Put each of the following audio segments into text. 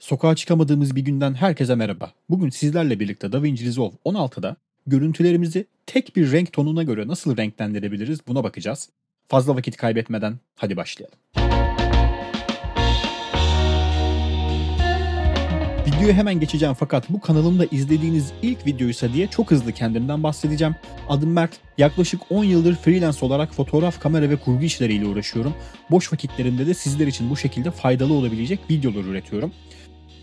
Sokağa çıkamadığımız bir günden herkese merhaba. Bugün sizlerle birlikte DaVinci Resolve 16'da görüntülerimizi tek bir renk tonuna göre nasıl renklendirebiliriz buna bakacağız. Fazla vakit kaybetmeden hadi başlayalım. Videoya hemen geçeceğim fakat bu kanalımda izlediğiniz ilk videoysa diye çok hızlı kendimden bahsedeceğim. Adım Mert, yaklaşık 10 yıldır freelance olarak fotoğraf, kamera ve kurgu işleriyle uğraşıyorum. Boş vakitlerimde de sizler için bu şekilde faydalı olabilecek videolar üretiyorum.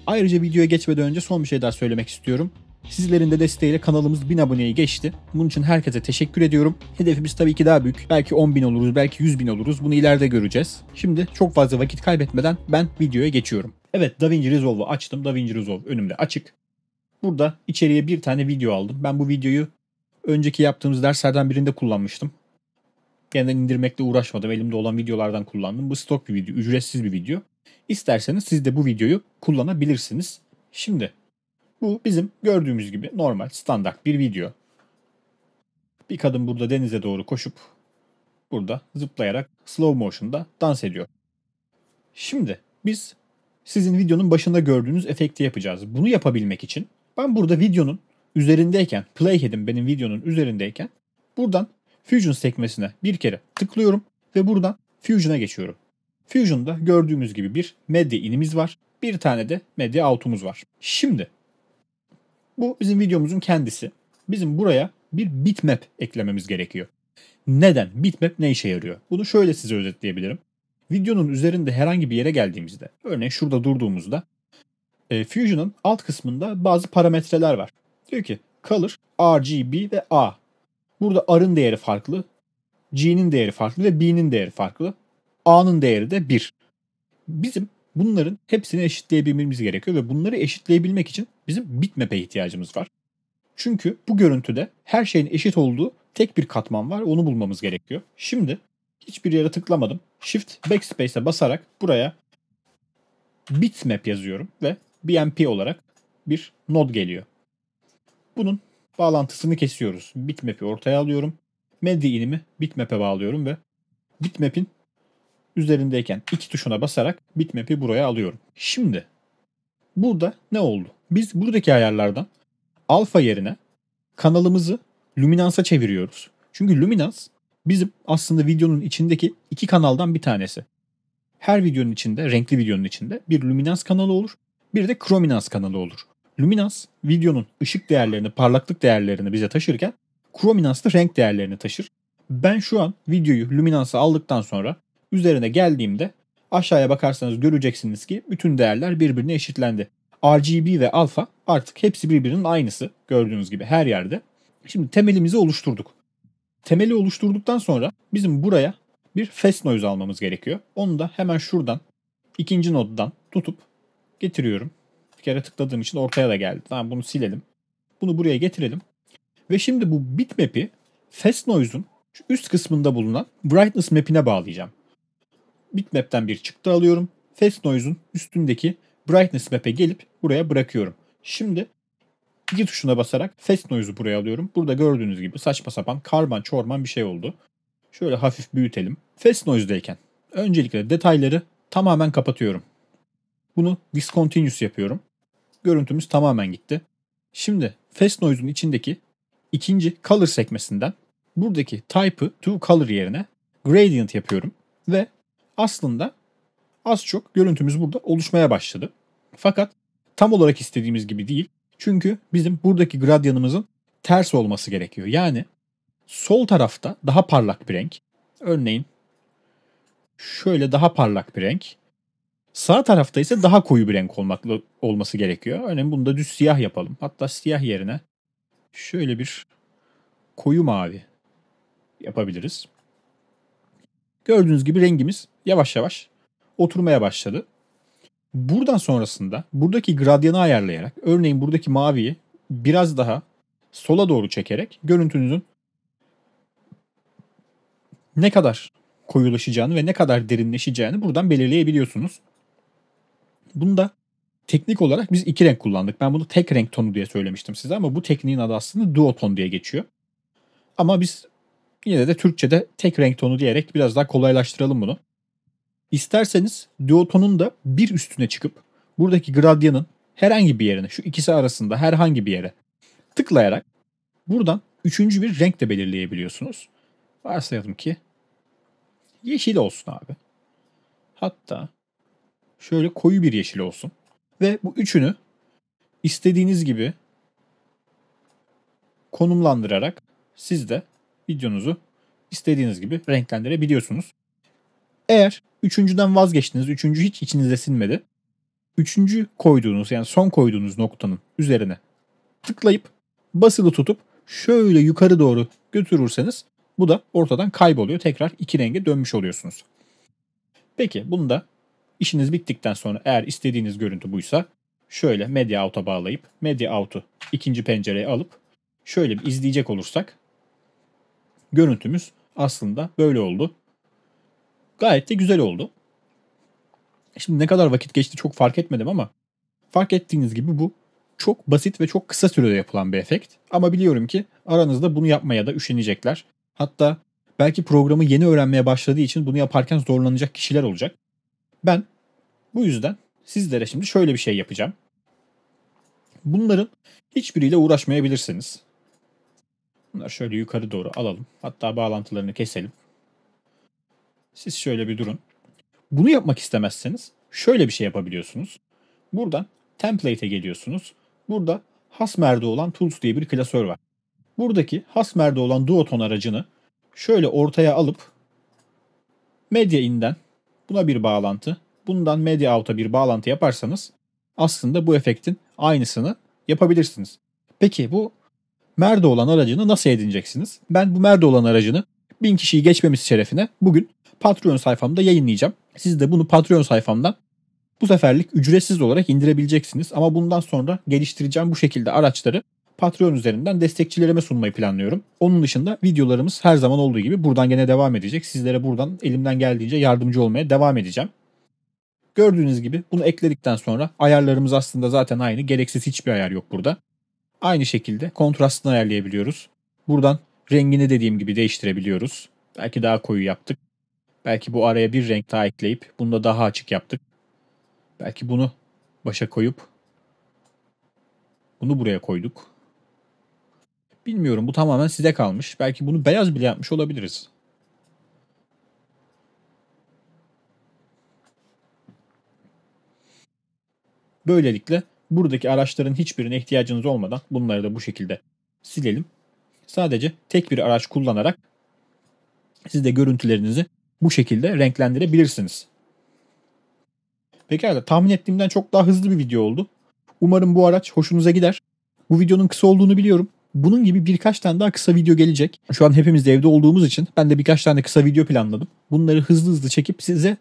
Ayrıca videoya geçmeden önce son bir şey daha söylemek istiyorum. Sizlerin de desteğiyle kanalımız 1000 aboneyi geçti. Bunun için herkese teşekkür ediyorum. Hedefimiz tabii ki daha büyük. Belki 10.000 oluruz, belki 100.000 oluruz. Bunu ileride göreceğiz. Şimdi çok fazla vakit kaybetmeden ben videoya geçiyorum. Evet DaVinci Resolve'u açtım. DaVinci Resolve önümde açık. Burada içeriye bir tane video aldım. Ben bu videoyu önceki yaptığımız derslerden birinde kullanmıştım. Yeniden indirmekle uğraşmadım. Elimde olan videolardan kullandım. Bu stok bir video, ücretsiz bir video. İsterseniz siz de bu videoyu kullanabilirsiniz. Şimdi bu bizim gördüğümüz gibi normal standart bir video. Bir kadın burada denize doğru koşup burada zıplayarak slow motion'da dans ediyor. Şimdi biz sizin videonun başında gördüğünüz efekti yapacağız. Bunu yapabilmek için ben burada videonun üzerindeyken, playhead'im benim videonun üzerindeyken buradan Fusion sekmesine bir kere tıklıyorum ve buradan Fusion'a geçiyorum. Fusion'da gördüğümüz gibi bir medya inimiz var. Bir tane de medya out'umuz var. Şimdi bu bizim videomuzun kendisi. Bizim buraya bir bitmap eklememiz gerekiyor. Neden? Bitmap ne işe yarıyor? Bunu şöyle size özetleyebilirim. Videonun üzerinde herhangi bir yere geldiğimizde, örneğin şurada durduğumuzda e, Fusion'ın alt kısmında bazı parametreler var. Diyor ki color, B ve A. Burada R'ın değeri farklı, G'nin değeri farklı ve B'nin değeri farklı. A'nın değeri de 1. Bizim bunların hepsini eşitleyebilmemiz gerekiyor ve bunları eşitleyebilmek için bizim bitmap'e ihtiyacımız var. Çünkü bu görüntüde her şeyin eşit olduğu tek bir katman var. Onu bulmamız gerekiyor. Şimdi hiçbir yere tıklamadım. Shift Backspace'e basarak buraya bitmap yazıyorum ve BMP olarak bir node geliyor. Bunun bağlantısını kesiyoruz. Bitmap'i ortaya alıyorum. Media inimi bitmap'e bağlıyorum ve bitmap'in üzerindeyken iki tuşuna basarak bitmap'i buraya alıyorum. Şimdi burada ne oldu? Biz buradaki ayarlardan alfa yerine kanalımızı luminansa çeviriyoruz. Çünkü luminans bizim aslında videonun içindeki iki kanaldan bir tanesi. Her videonun içinde, renkli videonun içinde bir luminans kanalı olur, bir de krominans kanalı olur. Luminans videonun ışık değerlerini, parlaklık değerlerini bize taşırken krominans da renk değerlerini taşır. Ben şu an videoyu luminansa aldıktan sonra Üzerine geldiğimde aşağıya bakarsanız göreceksiniz ki bütün değerler birbirine eşitlendi. RGB ve alfa artık hepsi birbirinin aynısı gördüğünüz gibi her yerde. Şimdi temelimizi oluşturduk. Temeli oluşturduktan sonra bizim buraya bir fast noise almamız gerekiyor. Onu da hemen şuradan ikinci noddan tutup getiriyorum. Bir kere tıkladığım için ortaya da geldi. Tamam bunu silelim. Bunu buraya getirelim. Ve şimdi bu bitmap'i fast noise'un üst kısmında bulunan brightness map'ine bağlayacağım bitmap'ten bir çıktı alıyorum. Fast Noise'un üstündeki Brightness Map'e gelip buraya bırakıyorum. Şimdi iki tuşuna basarak Fast Noise'u buraya alıyorum. Burada gördüğünüz gibi saçma sapan karman çorman bir şey oldu. Şöyle hafif büyütelim. Fast Noise'dayken öncelikle detayları tamamen kapatıyorum. Bunu Discontinuous yapıyorum. Görüntümüz tamamen gitti. Şimdi Fast Noise'un içindeki ikinci Color sekmesinden buradaki Type'ı To Color yerine Gradient yapıyorum. Ve aslında az çok görüntümüz burada oluşmaya başladı. Fakat tam olarak istediğimiz gibi değil. Çünkü bizim buradaki gradyanımızın ters olması gerekiyor. Yani sol tarafta daha parlak bir renk. Örneğin şöyle daha parlak bir renk. Sağ tarafta ise daha koyu bir renk olmak, olması gerekiyor. Örneğin bunu da düz siyah yapalım. Hatta siyah yerine şöyle bir koyu mavi yapabiliriz. Gördüğünüz gibi rengimiz yavaş yavaş oturmaya başladı. Buradan sonrasında buradaki gradyanı ayarlayarak örneğin buradaki maviyi biraz daha sola doğru çekerek görüntünüzün ne kadar koyulaşacağını ve ne kadar derinleşeceğini buradan belirleyebiliyorsunuz. Bunda teknik olarak biz iki renk kullandık. Ben bunu tek renk tonu diye söylemiştim size ama bu tekniğin adı aslında duoton diye geçiyor. Ama biz Yine de Türkçe'de tek renk tonu diyerek biraz daha kolaylaştıralım bunu. İsterseniz duotonun da bir üstüne çıkıp buradaki gradyanın herhangi bir yerine, şu ikisi arasında herhangi bir yere tıklayarak buradan üçüncü bir renk de belirleyebiliyorsunuz. Varsayalım ki yeşil olsun abi. Hatta şöyle koyu bir yeşil olsun. Ve bu üçünü istediğiniz gibi konumlandırarak siz de videonuzu istediğiniz gibi renklendirebiliyorsunuz. Eğer üçüncüden vazgeçtiniz, üçüncü hiç içinizde sinmedi. Üçüncü koyduğunuz yani son koyduğunuz noktanın üzerine tıklayıp basılı tutup şöyle yukarı doğru götürürseniz bu da ortadan kayboluyor. Tekrar iki renge dönmüş oluyorsunuz. Peki bunu da işiniz bittikten sonra eğer istediğiniz görüntü buysa şöyle Media Out'a bağlayıp Media Out'u ikinci pencereye alıp şöyle bir izleyecek olursak görüntümüz aslında böyle oldu. Gayet de güzel oldu. Şimdi ne kadar vakit geçti çok fark etmedim ama fark ettiğiniz gibi bu çok basit ve çok kısa sürede yapılan bir efekt. Ama biliyorum ki aranızda bunu yapmaya da üşenecekler. Hatta belki programı yeni öğrenmeye başladığı için bunu yaparken zorlanacak kişiler olacak. Ben bu yüzden sizlere şimdi şöyle bir şey yapacağım. Bunların hiçbiriyle uğraşmayabilirsiniz. Bunları şöyle yukarı doğru alalım. Hatta bağlantılarını keselim. Siz şöyle bir durun. Bunu yapmak istemezseniz şöyle bir şey yapabiliyorsunuz. Buradan template'e geliyorsunuz. Burada Hasmer'de olan tools diye bir klasör var. Buradaki Hasmer'de olan Duoton aracını şöyle ortaya alıp medya inden buna bir bağlantı, bundan medya out'a bir bağlantı yaparsanız aslında bu efektin aynısını yapabilirsiniz. Peki bu Merdo olan aracını nasıl edineceksiniz? Ben bu merdo olan aracını bin kişiyi geçmemiz şerefine bugün Patreon sayfamda yayınlayacağım. Siz de bunu Patreon sayfamdan bu seferlik ücretsiz olarak indirebileceksiniz. Ama bundan sonra geliştireceğim bu şekilde araçları Patreon üzerinden destekçilerime sunmayı planlıyorum. Onun dışında videolarımız her zaman olduğu gibi buradan gene devam edecek. Sizlere buradan elimden geldiğince yardımcı olmaya devam edeceğim. Gördüğünüz gibi bunu ekledikten sonra ayarlarımız aslında zaten aynı. Gereksiz hiçbir ayar yok burada. Aynı şekilde kontrastını ayarlayabiliyoruz. Buradan rengini dediğim gibi değiştirebiliyoruz. Belki daha koyu yaptık. Belki bu araya bir renk daha ekleyip bunu da daha açık yaptık. Belki bunu başa koyup bunu buraya koyduk. Bilmiyorum bu tamamen size kalmış. Belki bunu beyaz bile yapmış olabiliriz. Böylelikle buradaki araçların hiçbirine ihtiyacınız olmadan bunları da bu şekilde silelim. Sadece tek bir araç kullanarak siz de görüntülerinizi bu şekilde renklendirebilirsiniz. Pekala tahmin ettiğimden çok daha hızlı bir video oldu. Umarım bu araç hoşunuza gider. Bu videonun kısa olduğunu biliyorum. Bunun gibi birkaç tane daha kısa video gelecek. Şu an hepimiz de evde olduğumuz için ben de birkaç tane kısa video planladım. Bunları hızlı hızlı çekip size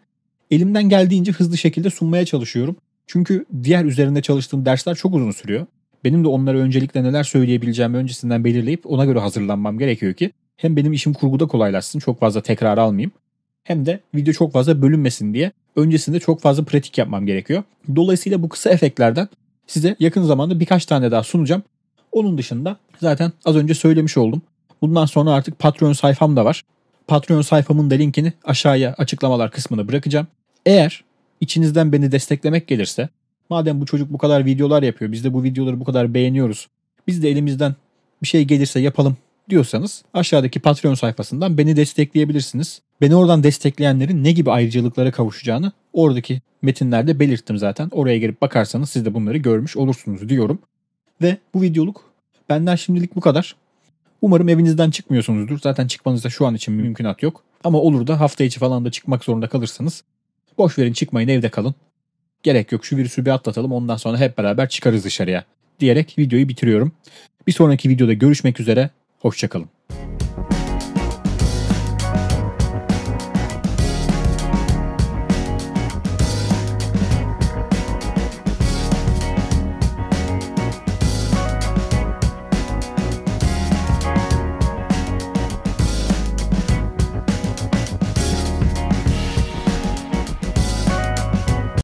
elimden geldiğince hızlı şekilde sunmaya çalışıyorum. Çünkü diğer üzerinde çalıştığım dersler çok uzun sürüyor. Benim de onlara öncelikle neler söyleyebileceğimi öncesinden belirleyip ona göre hazırlanmam gerekiyor ki hem benim işim kurguda kolaylaşsın çok fazla tekrar almayayım hem de video çok fazla bölünmesin diye öncesinde çok fazla pratik yapmam gerekiyor. Dolayısıyla bu kısa efektlerden size yakın zamanda birkaç tane daha sunacağım. Onun dışında zaten az önce söylemiş oldum. Bundan sonra artık Patreon sayfam da var. Patreon sayfamın da linkini aşağıya açıklamalar kısmına bırakacağım. Eğer içinizden beni desteklemek gelirse madem bu çocuk bu kadar videolar yapıyor biz de bu videoları bu kadar beğeniyoruz biz de elimizden bir şey gelirse yapalım diyorsanız aşağıdaki Patreon sayfasından beni destekleyebilirsiniz. Beni oradan destekleyenlerin ne gibi ayrıcalıklara kavuşacağını oradaki metinlerde belirttim zaten. Oraya girip bakarsanız siz de bunları görmüş olursunuz diyorum. Ve bu videoluk benden şimdilik bu kadar. Umarım evinizden çıkmıyorsunuzdur. Zaten çıkmanızda şu an için mümkünat yok. Ama olur da hafta içi falan da çıkmak zorunda kalırsanız Boş verin çıkmayın evde kalın. Gerek yok şu virüsü bir atlatalım ondan sonra hep beraber çıkarız dışarıya diyerek videoyu bitiriyorum. Bir sonraki videoda görüşmek üzere. Hoşçakalın.